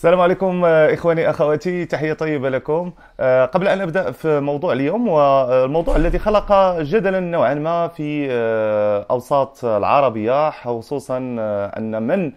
السلام عليكم آه، اخواني اخواتي تحيه طيبه لكم آه، قبل ان ابدا في موضوع اليوم والموضوع الذي خلق جدلا نوعا ما في آه، اوساط العربيه خصوصا ان من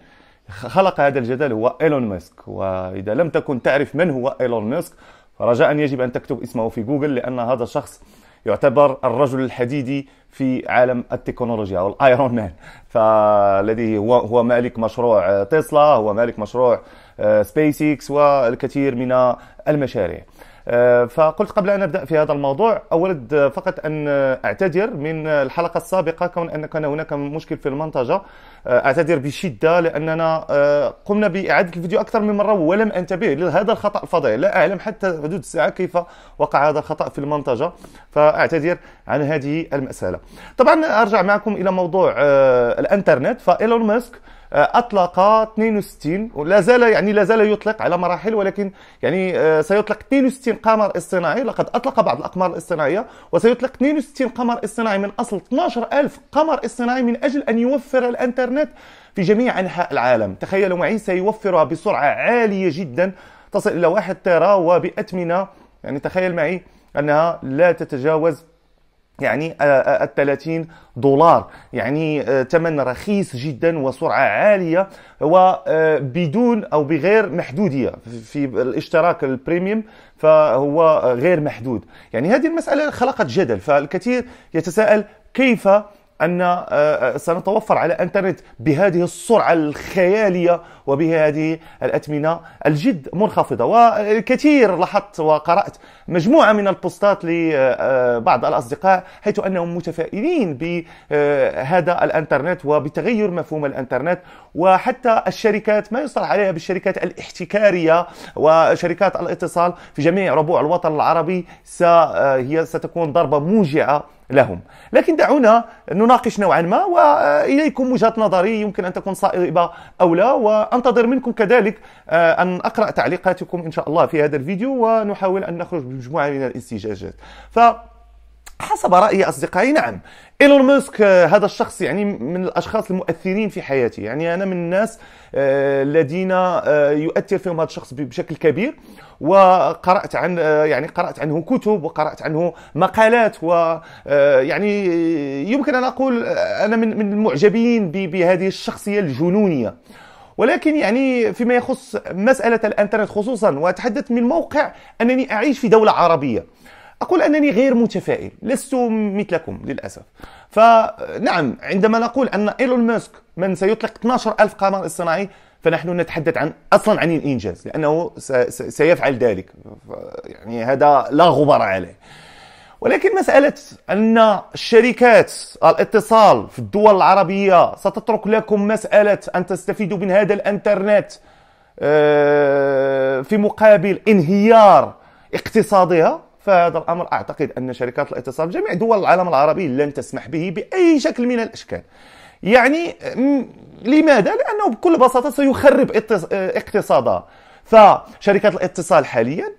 خلق هذا الجدل هو ايلون ماسك واذا لم تكن تعرف من هو ايلون ماسك فرجاء يجب ان تكتب اسمه في جوجل لان هذا الشخص يعتبر الرجل الحديدي في عالم التكنولوجيا او الايرون مان فالذي هو هو مالك مشروع آه، تسلا هو مالك مشروع آه، سبيس اكس والكثير من المشاريع آه، فقلت قبل ان ابدا في هذا الموضوع اود فقط ان اعتذر من الحلقه السابقه كون ان كان هناك مشكل في المنتجه آه، اعتذر بشده لاننا آه، قمنا باعاده الفيديو اكثر من مره ولم انتبه لهذا الخطا الفظيع لا اعلم حتى حدود الساعه كيف وقع هذا الخطا في المنتجه فاعتذر عن هذه المساله طبعا ارجع معكم الى موضوع الانترنت فايلون ماسك آه، اطلق 62 ولا زال يعني لا زال يطلق على مراحل ولكن يعني آه، سيطلق 62 قمر اصطناعي لقد اطلق بعض الاقمار الاصطناعيه وسيطلق 62 قمر اصطناعي من اصل 12000 قمر اصطناعي من اجل ان يوفر الانترنت في جميع انحاء العالم تخيلوا معي سيوفرها بسرعه عاليه جدا تصل الى 1 تيرا وباثمنه يعني تخيل معي انها لا تتجاوز يعني 30 آه، آه، دولار يعني آه، ثمن رخيص جدا وسرعه عاليه وبدون او بغير محدوديه في الاشتراك البريميوم فهو غير محدود يعني هذه المساله خلقت جدل فالكثير يتساءل كيف أن آه، آه، سنتوفر على أنترنت بهذه السرعة الخيالية وبهذه الأثمنة الجد منخفضة والكثير لاحظت وقرأت مجموعة من البوستات لبعض آه، الأصدقاء حيث أنهم متفائلين بهذا الأنترنت وبتغير مفهوم الأنترنت وحتى الشركات ما يصطلح عليها بالشركات الاحتكارية وشركات الاتصال في جميع ربوع الوطن العربي هي ستكون ضربة موجعة لهم لكن دعونا نناقش نوعا ما وإليكم وجهة نظري يمكن أن تكون صائبة أو لا وأنتظر منكم كذلك آه، أن أقرأ تعليقاتكم إن شاء الله في هذا الفيديو ونحاول أن نخرج بمجموعة من الاستجاجات ف حسب راي اصدقائي نعم ايلون ماسك آه، هذا الشخص يعني من الاشخاص المؤثرين في حياتي يعني انا من الناس آه، الذين آه، يؤثر فيهم هذا الشخص بشكل كبير وقرات عن يعني قرات عنه كتب وقرات عنه مقالات و يعني يمكن ان اقول انا من من المعجبين بهذه الشخصيه الجنونيه ولكن يعني فيما يخص مسألة الأنترنت خصوصا وأتحدث من موقع أنني أعيش في دولة عربية أقول أنني غير متفائل لست مثلكم للأسف فنعم عندما نقول أن إيلون ماسك من سيطلق 12 ألف قمر اصطناعي فنحن نتحدث عن أصلا عن الإنجاز لأنه سيفعل ذلك يعني هذا لا غبار عليه ولكن مسألة أن الشركات الاتصال في الدول العربية ستترك لكم مسألة أن تستفيدوا من هذا الإنترنت آه، في مقابل انهيار اقتصادها فهذا الامر اعتقد ان شركات الاتصال في جميع دول العالم العربي لن تسمح به باي شكل من الاشكال. يعني لماذا؟ لانه بكل بساطه سيخرب اقتصادها. فشركات الاتصال حاليا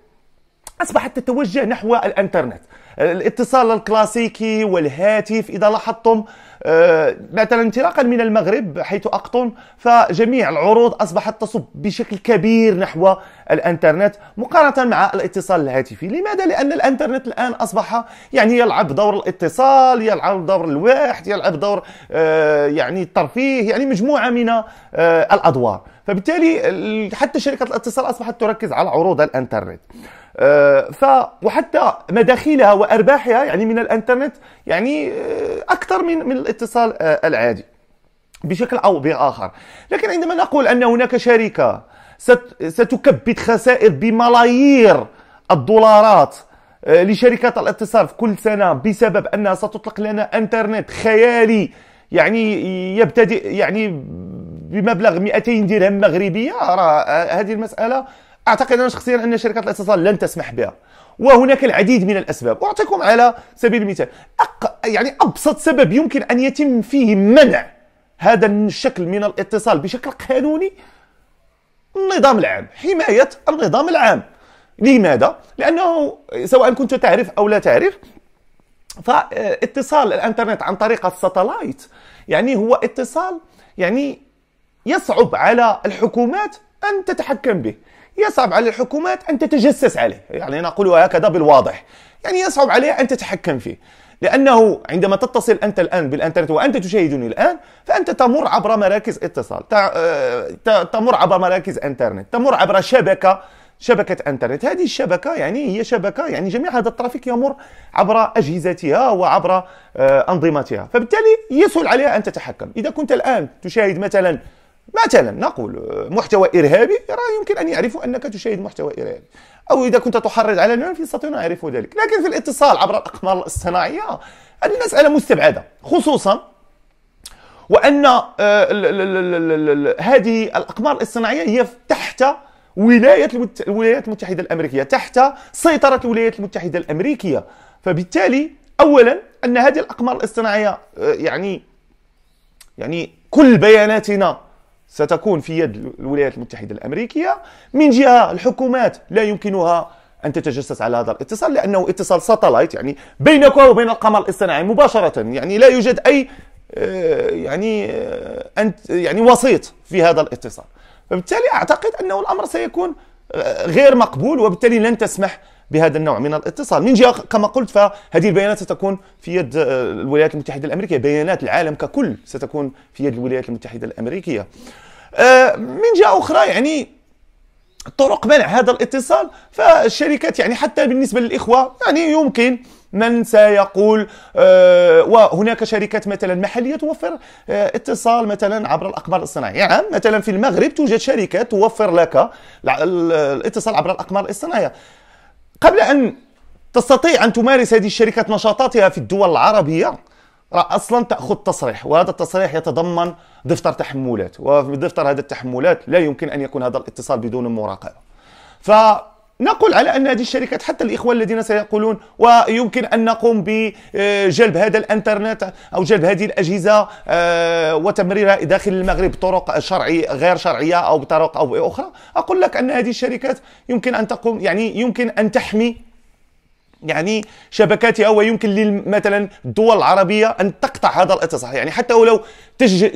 اصبحت تتوجه نحو الانترنت. الاتصال الكلاسيكي والهاتف إذا لاحظتم مثلا آه، انطلاقا من المغرب حيث أقطن فجميع العروض أصبحت تصب بشكل كبير نحو الانترنت مقارنة مع الاتصال الهاتفي لماذا؟ لأن الانترنت الآن أصبح يعني يلعب دور الاتصال يلعب دور الواحد يلعب دور آه، يعني الترفيه يعني مجموعة من آه، الأدوار فبالتالي حتى شركة الاتصال أصبحت تركز على عروض الانترنت آه، ف وحتى مداخيلها وارباحها يعني من الانترنت يعني آه، اكثر من من الاتصال آه، العادي بشكل او باخر لكن عندما نقول ان هناك شركه ستكبد خسائر بملايير الدولارات لشركات الاتصال في كل سنه بسبب انها ستطلق لنا انترنت خيالي يعني يبتدئ يعني بمبلغ 200 درهم مغربيه راه هذه المساله اعتقد انا شخصيا ان شركات الاتصال لن تسمح بها وهناك العديد من الاسباب اعطيكم على سبيل المثال أق... يعني ابسط سبب يمكن ان يتم فيه منع هذا الشكل من الاتصال بشكل قانوني النظام العام حمايه النظام العام لماذا لانه سواء كنت تعرف او لا تعرف فاتصال الانترنت عن طريق الساتلايت يعني هو اتصال يعني يصعب على الحكومات ان تتحكم به يصعب على الحكومات أن تتجسس عليه يعني نقولها هكذا بالواضح يعني يصعب عليها أن تتحكم فيه لأنه عندما تتصل أنت الآن بالإنترنت وأنت تشاهدني الآن فأنت تمر عبر مراكز اتصال تمر عبر مراكز إنترنت تمر عبر شبكة شبكة إنترنت هذه الشبكة يعني هي شبكة يعني جميع هذا الترافيك يمر عبر أجهزتها وعبر آه، أنظمتها فبالتالي يسهل عليها أن تتحكم إذا كنت الآن تشاهد مثلا مثلا نقول آه، محتوى ارهابي راه يمكن ان يعرفوا انك تشاهد محتوى ارهابي او اذا كنت تحرض على العنف يستطيعون ان يعرفوا ذلك لكن في الاتصال عبر الاقمار الصناعيه هذه المساله مستبعده خصوصا وان آه، هذه الاقمار الاصطناعيه هي تحت ولايه الولايات المتحده الامريكيه تحت سيطره الولايات المتحده الامريكيه فبالتالي اولا ان هذه الاقمار الاصطناعيه آه، يعني يعني كل بياناتنا ستكون في يد الولايات المتحدة الأمريكية من جهة الحكومات لا يمكنها أن تتجسس على هذا الاتصال لأنه اتصال ساتلايت يعني بينك وبين القمر الاصطناعي مباشرة يعني لا يوجد أي آه، يعني آه، أنت يعني وسيط في هذا الاتصال فبالتالي أعتقد أنه الأمر سيكون آه، غير مقبول وبالتالي لن تسمح بهذا النوع من الاتصال من جهه كما قلت فهذه البيانات ستكون في يد آه، الولايات المتحده الامريكيه بيانات العالم ككل ستكون في يد الولايات المتحده الامريكيه آه، من جهه اخرى يعني طرق منع هذا الاتصال فالشركات يعني حتى بالنسبه للاخوه يعني يمكن من سيقول آه، وهناك شركات مثلا محليه توفر اتصال مثلا عبر الاقمار الصناعيه يعني مثلا في المغرب توجد شركات توفر لك الاتصال عبر الاقمار الصناعيه قبل أن تستطيع أن تمارس هذه الشركات نشاطاتها في الدول العربية راه اصلا تاخذ تصريح وهذا التصريح يتضمن دفتر تحملات وفي دفتر هذا التحملات لا يمكن ان يكون هذا الاتصال بدون مراقبه ف نقول على ان هذه الشركات حتى الاخوه الذين سيقولون ويمكن ان نقوم بجلب هذا الانترنت او جلب هذه الاجهزه آه، وتمريرها داخل المغرب بطرق شرعي غير شرعيه او بطرق او اخرى اقول لك ان هذه الشركات يمكن ان تقوم يعني يمكن ان تحمي يعني شبكاتها ويمكن يمكن مثلا الدول العربيه ان تقطع هذا الاتصال يعني حتى ولو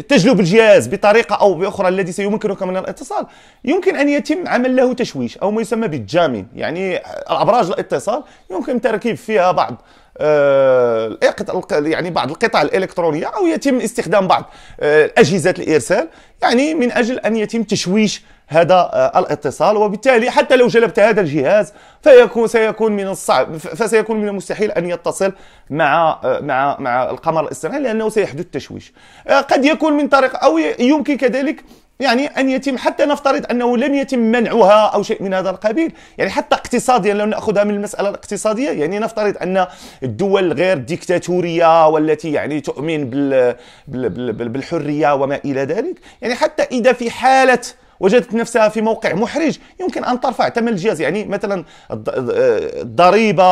تجلب الجهاز بطريقه او باخرى الذي سيمكنك من الاتصال يمكن ان يتم عمل له تشويش او ما يسمى بالجامين يعني ابراج الاتصال يمكن تركيب فيها بعض آه، يعني بعض القطع الالكترونيه او يتم استخدام بعض آه، اجهزه الارسال يعني من اجل ان يتم تشويش هذا آه، الاتصال وبالتالي حتى لو جلبت هذا الجهاز فيكون سيكون من الصعب فسيكون من المستحيل ان يتصل مع آه، مع مع القمر الاصطناعي لانه سيحدث تشويش آه، قد يكون من طريق او يمكن كذلك يعني ان يتم حتى نفترض انه لم يتم منعها او شيء من هذا القبيل يعني حتى اقتصاديا لو ناخذها من المساله الاقتصاديه يعني نفترض ان الدول غير الديكتاتوريه والتي يعني تؤمن بالحريه وما الى ذلك يعني حتى اذا في حاله وجدت نفسها في موقع محرج يمكن أن ترفع ثمن الجهاز يعني مثلا آه، الضريبة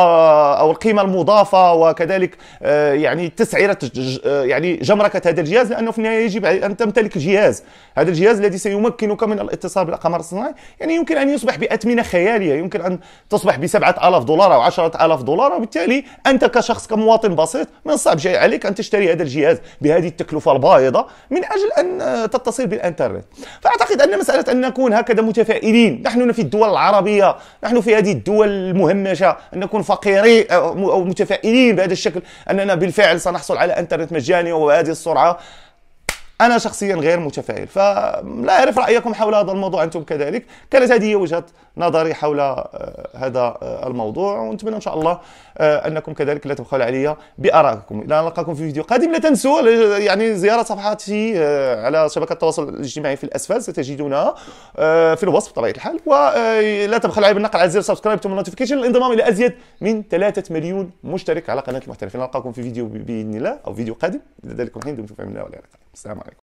أو القيمة المضافة وكذلك آه، يعني تسعيرة آه، يعني جمركة هذا الجهاز لأنه في النهاية يجب أن تمتلك جهاز هذا الجهاز الذي سيمكنك من الاتصال بالقمر الصناعي يعني يمكن أن يصبح بأثمنة خيالية يمكن أن تصبح ب 7000 دولار أو 10000 دولار وبالتالي أنت كشخص كمواطن بسيط من الصعب جاي عليك أن تشتري هذا الجهاز بهذه التكلفة الباهظة من أجل أن تتصل بالإنترنت فأعتقد أن مسألة مسألة أن نكون هكذا متفائلين نحن في الدول العربية نحن في هذه الدول المهمشة أن نكون فقيرين أو متفائلين بهذا الشكل أننا بالفعل سنحصل على إنترنت مجاني وهذه السرعة انا شخصيا غير متفائل فلا اعرف رايكم حول هذا الموضوع انتم كذلك كانت هذه وجهه نظري حول آه، هذا آه، الموضوع ونتمنى ان شاء الله آه، انكم كذلك لا تبخلوا علي بارائكم الى نلقاكم في فيديو قادم لا تنسوا يعني زياره صفحاتي على شبكه التواصل الاجتماعي في الاسفل ستجدونها في الوصف بطبيعه الحال ولا تبخلوا علي بالنقر على زر سبسكرايب ثم النوتيفيكيشن للانضمام الى ازيد من 3 مليون مشترك على قناه المحترفين نلقاكم في فيديو باذن الله او فيديو قادم الى ذلك الحين دمتم في امان الله والسلام عليكم